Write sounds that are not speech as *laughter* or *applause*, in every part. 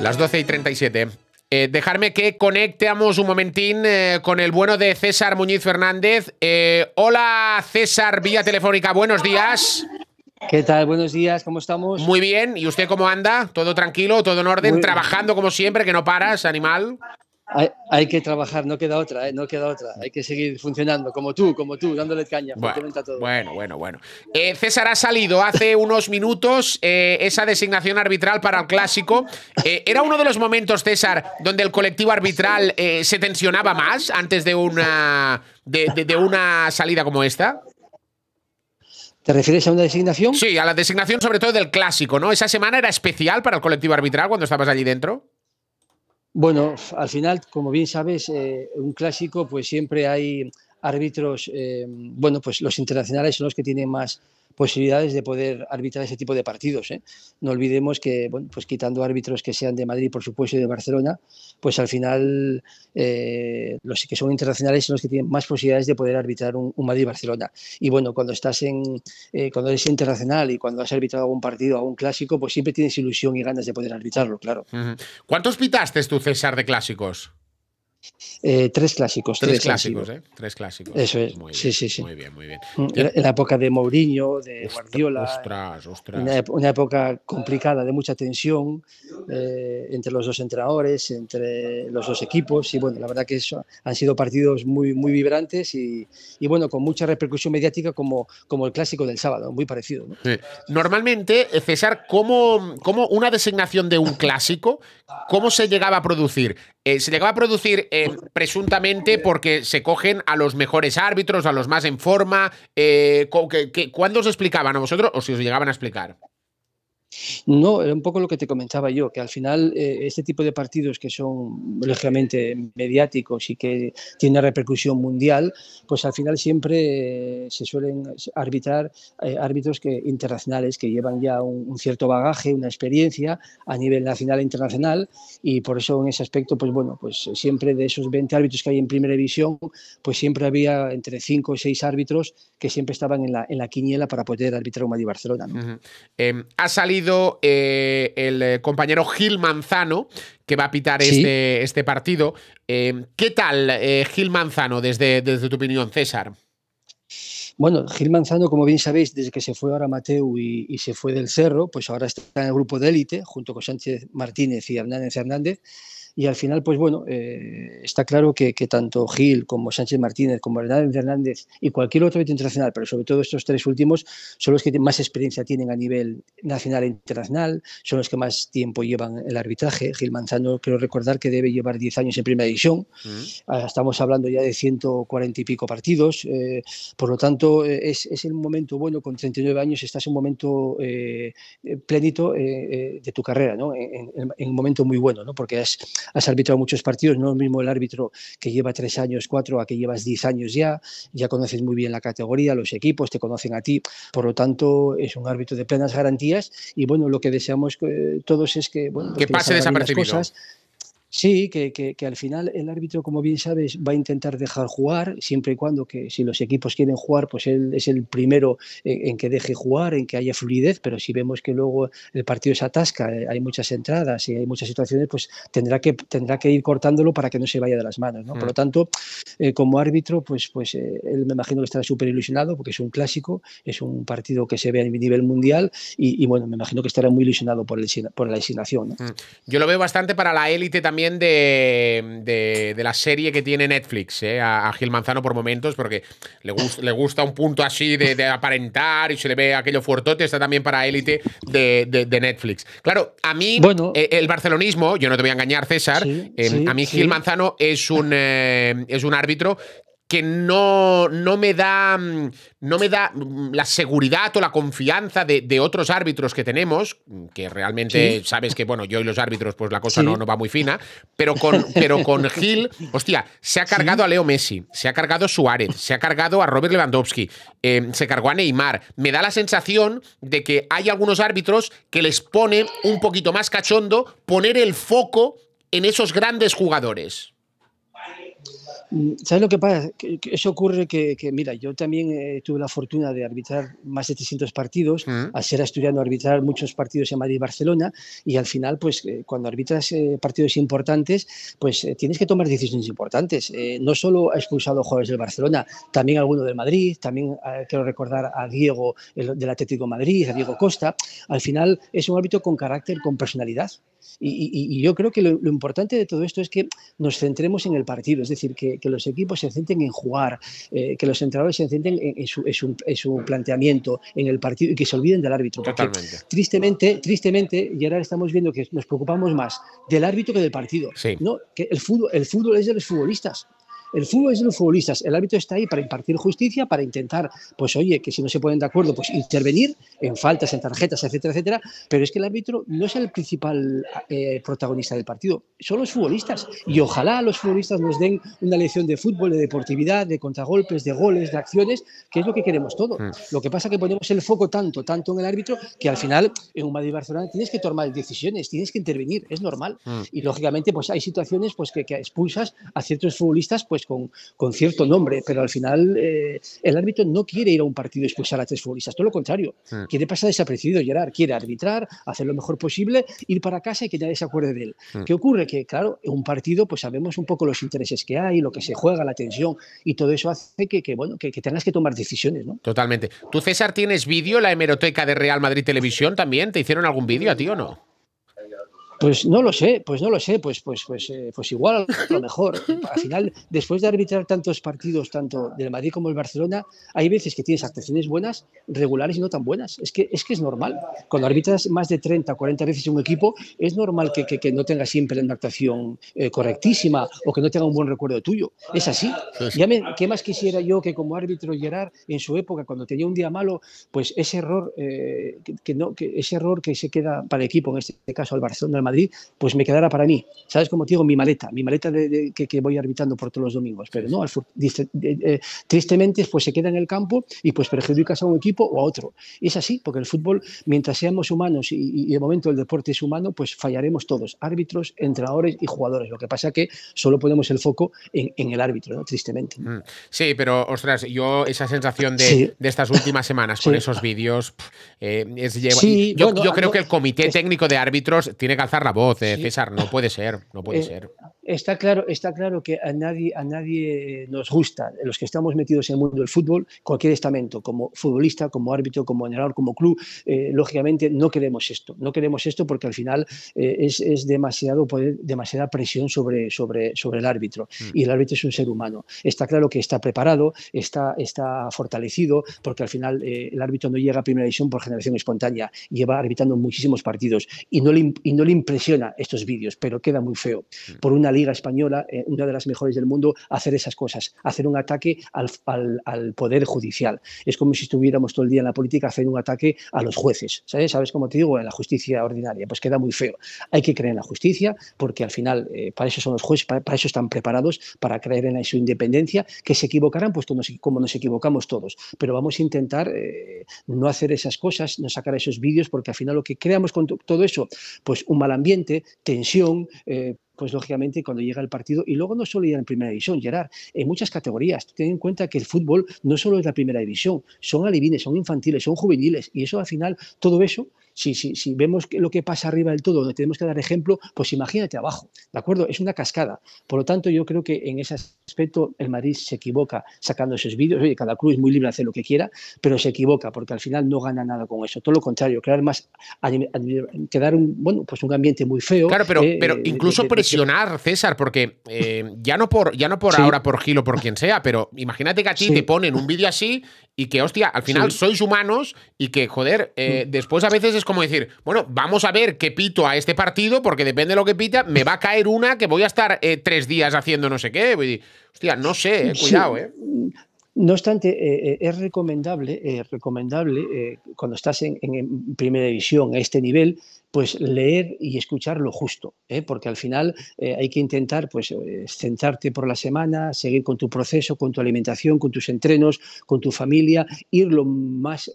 Las 12 y 37. Eh, dejarme que conectemos un momentín eh, con el bueno de César Muñiz Fernández. Eh, hola César, vía telefónica, buenos días. ¿Qué tal? Buenos días, ¿cómo estamos? Muy bien, ¿y usted cómo anda? ¿Todo tranquilo? ¿Todo en orden? ¿Trabajando como siempre, que no paras, animal? Hay, que trabajar, no queda otra, ¿eh? no queda otra. Hay que seguir funcionando, como tú, como tú, dándole caña. Bueno, bueno, bueno. bueno. Eh, César ha salido hace *laughs* unos minutos eh, esa designación arbitral para el clásico. ¿Era uno de los momentos, César, donde el colectivo arbitral se tensionaba más antes de una, de una salida como esta? ¿Te refieres a una designación? Sí, a la designación sobre todo del clásico, ¿no? Esa semana era especial para el colectivo arbitral cuando estabas allí dentro. Bueno, al final, como bien sabes, eh, un clásico, pues siempre hay árbitros, eh, bueno, pues los internacionales son los que tienen más posibilidades de poder arbitrar ese tipo de partidos. ¿eh? No olvidemos que, bueno, pues quitando árbitros que sean de Madrid, por supuesto, y de Barcelona, pues al final eh, los que son internacionales son los que tienen más posibilidades de poder arbitrar un, Madrid-Barcelona. Y bueno, cuando estás en, eh, cuando eres internacional y cuando has arbitrado algún partido, algún clásico, pues siempre tienes ilusión y ganas de poder arbitrarlo, claro. ¿Cuántos pitaste tú, César, de clásicos? Eh, tres clásicos. Tres, clásicos, ¿eh? Tres clásicos. Eso es. Muy sí, sí, Muy bien, En mm, la época de Mourinho, de Guardiola. Una, época complicada, de mucha tensión eh, entre los dos entrenadores, entre los dos equipos. Y bueno, la verdad que han sido partidos muy, muy vibrantes y, bueno, con mucha repercusión mediática como, como el clásico del sábado, muy parecido. Normalmente, César, ¿cómo, ¿cómo una designación de un clásico ¿Cómo se llegaba a producir? Eh, se llegaba a producir eh, presuntamente porque se cogen a los mejores árbitros, a los más en forma. Eh, ¿Cuándo os explicaban a vosotros o si os llegaban a explicar? No, era un poco lo que te comentaba yo, que al final eh, este tipo de partidos que son lógicamente mediáticos y que tienen repercusión mundial, pues al final siempre eh, se suelen arbitrar eh, árbitros que, internacionales que llevan ya un, cierto bagaje, una experiencia a nivel nacional e internacional y por eso en ese aspecto, pues bueno, pues siempre de esos 20 árbitros que hay en primera división, pues siempre había entre 5 o 6 árbitros que siempre estaban en la, quiniela para poder arbitrar un Madrid-Barcelona. Em, ha salido eh, el eh, compañero Gil Manzano, que va a pitar este, este, partido. Eh, ¿Qué tal, Gil Manzano, desde, tu opinión, César? Bueno, Gil Manzano, como bien sabéis, desde que se fue ahora Mateu y, y, se fue del Cerro, pues ahora está en el grupo de élite, junto con Sánchez Martínez y Hernández Hernández. Y al final, pues bueno, eh, está claro que, tanto Gil como Sánchez Martínez, como Hernández Fernández y cualquier otro internacional, pero sobre todo estos tres últimos, son los que más experiencia tienen a nivel nacional e internacional, son los que más tiempo llevan el arbitraje. Gil Manzano, quiero recordar que debe llevar 10 años en primera división. Mm. Ah, estamos hablando ya de 140 y pico partidos. Eh, por lo tanto, eh, es, es, el momento bueno, con 39 años estás en un momento plenito de tu carrera, ¿no? en, un momento muy bueno, ¿no? porque es has arbitrado muchos partidos, no es mismo el árbitro que lleva tres años, cuatro, a que llevas diez años ya, ya conoces muy bien la categoría, los equipos, te conocen a ti, por lo tanto es un árbitro de plenas garantías y bueno, lo que deseamos eh, todos es que... Bueno, pase desapercibido. Cosas, Sí, que, al final el árbitro, como bien sabes, va a intentar dejar jugar, siempre y cuando que si los equipos quieren jugar, pues él es el primero en, que deje jugar, en que haya fluidez, pero si vemos que luego el partido se atasca, eh, hay muchas entradas y hay muchas situaciones, pues tendrá que, tendrá que ir cortándolo para que no se vaya de las manos. Por lo mm. tanto, eh, como árbitro, pues, pues eh, él me imagino que estará súper ilusionado porque es un clásico, es un partido que se ve a nivel mundial y, bueno, me imagino que estará muy ilusionado por, la designación. Mm. Yo lo veo bastante para la élite también de, de, la serie que tiene Netflix eh, a, Gil Manzano por momentos, porque le, le gusta un punto así de, aparentar y se le ve aquello fuertote. Está también para élite de, Netflix. Claro, a mí bueno, eh, el barcelonismo, yo no te voy a engañar, César, em, a mí Gil Manzano es un, eh, es un árbitro que no, no, me da, mm, no me da mm, mm, la seguridad o la confianza de, otros árbitros que tenemos, que realmente sabes que, bueno, yo y los árbitros, pues la cosa no, no va muy fina, pero con, pero con *laughs* Gil, hostia, se ha cargado a Leo Messi, se ha cargado a Suárez, se ha cargado a Robert Lewandowski, eh, se cargó a Neymar. Me da la sensación de que hay algunos árbitros que les pone un poquito más cachondo poner el foco en esos grandes jugadores. Mm, ¿Sabes lo que pasa? eso ocurre que, mira, yo también eh, tuve la fortuna de arbitrar más de 300 partidos, a mm. al ser asturiano arbitrar muchos partidos en Madrid y Barcelona, y al final, pues eh, cuando arbitras eh, partidos importantes, pues tienes que tomar decisiones importantes. no solo ha expulsado jugadores del Barcelona, también alguno del Madrid, también quiero recordar a Diego del Atlético de Madrid, a Diego Costa. Al final es un árbitro con carácter, con personalidad. Y, yo creo que lo importante de todo esto es que nos centremos en el partido, es decir, que, que, los equipos se centren en jugar, eh, que los entrenadores se centren en, su, planteamiento, en el partido y que se olviden del árbitro. Totalmente. tristemente, tristemente, y ahora estamos viendo que nos preocupamos más del árbitro que del partido. ¿no? Que el fútbol, el fútbol es de los futbolistas. El fútbol es de los futbolistas. El árbitro está ahí para impartir justicia, para intentar, pues oye, que si no se ponen de acuerdo, pues intervenir en faltas, en tarjetas, etcétera, etcétera. Pero es que el árbitro no es el principal eh, protagonista del partido, son los futbolistas. Y ojalá los futbolistas nos den una lección de fútbol, de deportividad, de contragolpes, de goles, de acciones, que es lo que queremos todo. Mm. Lo que pasa es que ponemos el foco tanto, tanto en el árbitro, que al final en un Madrid-Barcelona tienes que tomar decisiones, tienes que intervenir, es normal. Mm. Y lógicamente, pues hay situaciones pues, que, que expulsas a ciertos futbolistas, pues pues, con, cierto nombre, pero al final eh, el árbitro no quiere ir a un partido y expulsar a tres futbolistas, todo lo contrario, quiere pasar desapercibido Gerard, quiere arbitrar, hacer lo mejor posible, ir para casa y que nadie se acuerde de él. que ¿Qué ocurre? Que claro, en un partido pues sabemos un poco los intereses que hay, lo que se juega, la tensión y todo eso hace que, bueno, que, tengas que tomar decisiones, ¿no? Totalmente. Tú César tienes vídeo, la hemeroteca de Real Madrid Televisión también, ¿te hicieron algún vídeo a ti o no? Pues no lo sé, pues no lo sé, pues, pues, pues, eh, pues igual a lo mejor. Al final, después de arbitrar tantos partidos, tanto del Madrid como el Barcelona, hay veces que tienes actuaciones buenas, regulares y no tan buenas. Es que es, que es normal. Cuando arbitras más de 30 o 40 veces un equipo, es normal que, no tengas siempre una actuación eh, correctísima o que no tenga un buen recuerdo tuyo. Es así. Ya ¿Qué más quisiera yo que como árbitro Gerard, en su época, cuando tenía un día malo, pues ese error, eh, que, no, que ese error que se queda para el equipo, en este caso el Barcelona, Madrid, pues me quedará para mí. ¿Sabes cómo te digo? Mi maleta, mi maleta de, que, voy arbitrando por todos los domingos. Pero no, dice, tristemente pues se queda en el campo y pues perjudicas a un equipo o a otro. Y es así, porque el fútbol, mientras seamos humanos y, y, de momento el deporte es humano, pues fallaremos todos, árbitros, entrenadores y jugadores. Lo que pasa es que solo ponemos el foco en, el árbitro, ¿no? tristemente. Mm. Sí, pero ostras, yo esa sensación de, estas últimas semanas con esos vídeos, eh, yo, creo que el comité técnico de árbitros tiene que alzar la voz, de eh, César, no puede ser, no puede eh, ser. Está claro, está claro que a nadie, a nadie nos gusta, los que estamos metidos en el mundo del fútbol, cualquier estamento, como futbolista, como árbitro, como general como club, eh, lógicamente no queremos esto, no queremos esto porque al final es, es, demasiado poder, demasiada presión sobre, sobre, sobre el árbitro mm. y el árbitro es un ser humano. Está claro que está preparado, está, está fortalecido porque al final el árbitro no llega a primera división por generación espontánea, lleva arbitrando muchísimos partidos y no le, y no presiona estos vídeos, pero queda muy feo. Mm. Por una liga española, eh, una de las mejores del mundo, hacer esas cosas, hacer un ataque al, al, poder judicial. Es como si estuviéramos todo el día en la política hacer un ataque a los jueces, ¿sabes? ¿Sabes cómo te digo? En la justicia ordinaria, pues queda muy feo. Hay que creer en la justicia porque al final eh, para eso son los jueces, para, eso están preparados, para creer en su independencia, que se equivocarán, pues como nos, equivocamos todos. Pero vamos a intentar eh, no hacer esas cosas, no sacar esos vídeos, porque al final lo que creamos con todo eso, pues un mal ambiente, tensión, eh, pues lógicamente cuando llega el partido, y luego no solo ir en primera división, Gerard, en muchas categorías, ten en cuenta que el fútbol no solo es la primera división, son alivines, son infantiles, son juveniles, y eso al final, todo eso si, si, vemos lo que pasa arriba del todo, donde tenemos que dar ejemplo, pues imagínate abajo, ¿de acuerdo? Es una cascada. Por lo tanto, yo creo que en ese aspecto el Madrid se equivoca sacando esos vídeos. Oye, cada club es muy libre de hacer lo que quiera, pero se equivoca porque al final no gana nada con eso. Todo lo contrario, crear más, quedar un, bueno, pues un ambiente muy feo. Claro, pero, pero eh, incluso presionar, César, porque eh, ya no por, ya no por ahora, por Gil por quien sea, pero imagínate que a ti te ponen un vídeo así y que, hostia, al final sois humanos y que, joder, eh, después a veces es como decir, bueno, vamos a ver qué pito a este partido, porque depende de lo que pita, me va a caer una que voy a estar eh, tres días haciendo no sé qué. hostia, no sé, cuidado, ¿eh? No obstante, es recomendable, eh, recomendable cuando estás en, primera división a este nivel, pues leer y escuchar lo justo, ¿eh? porque al final eh, hay que intentar pues, eh, centrarte por la semana, seguir con tu proceso, con tu alimentación, con tus entrenos, con tu familia, ir lo más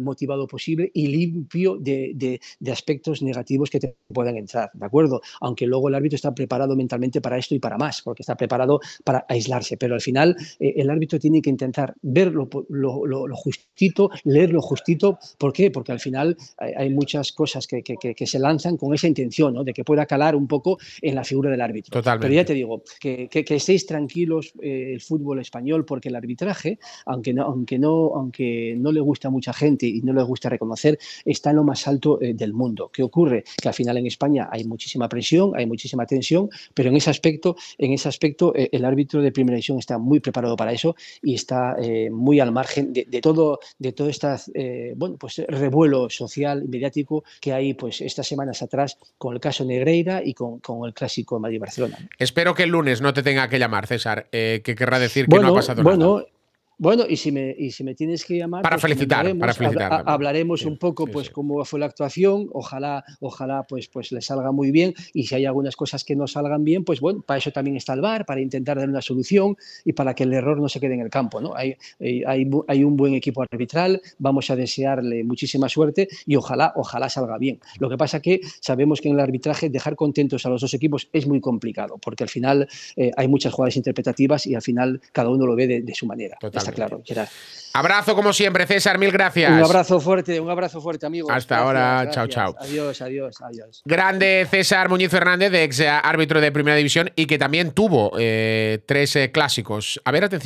motivado posible y limpio de, aspectos negativos que te puedan entrar, ¿de acuerdo? Aunque luego el árbitro está preparado mentalmente para esto y para más, porque está preparado para aislarse, pero al final el árbitro tiene que intentar ver lo, justito, leer lo justito, ¿por qué? Porque al final hay, muchas cosas que que, se lanzan con esa intención, ¿no? de que pueda calar un poco en la figura del árbitro. Pero ya te digo, que, estéis tranquilos eh, el fútbol español, porque el arbitraje, aunque no, aunque, no, aunque no le gusta a mucha gente y no le gusta reconocer, está en lo más alto eh, del mundo. ¿Qué ocurre? Que al final en España hay muchísima presión, hay muchísima tensión, pero en ese aspecto, en ese aspecto eh, el árbitro de primera división está muy preparado para eso y está muy al margen de, todo de todo este bueno, pues, revuelo social mediático que hay pues, estas semanas atrás con el caso Negreira y con, el clásico Madrid-Barcelona. Espero que el lunes no te tenga que llamar, César, eh, que querrá decir que no ha pasado nada. Bueno, y si me, si me tienes que llamar. Para pues felicitar, para felicitar. hablaremos un poco, pues, cómo fue la actuación. Ojalá, ojalá, pues, pues le salga muy bien. Y si hay algunas cosas que no salgan bien, pues bueno, para eso también está el VAR, para intentar dar una solución y para que el error no se quede en el campo. ¿no? Hay, hay, hay un buen equipo arbitral, vamos a desearle muchísima suerte y ojalá, ojalá salga bien. Lo que pasa que sabemos que en el arbitraje dejar contentos a los dos equipos es muy complicado, porque al final eh, hay muchas jugadas interpretativas y al final cada uno lo ve de, su manera claro, Abrazo como siempre, César, mil gracias. Un abrazo fuerte, un abrazo fuerte, amigo. Hasta ahora, chao, chao. Adiós, adiós, adiós. Grande César Muñiz Fernández, ex árbitro de Primera División y que también tuvo eh, tres eh, clásicos. A ver, atención.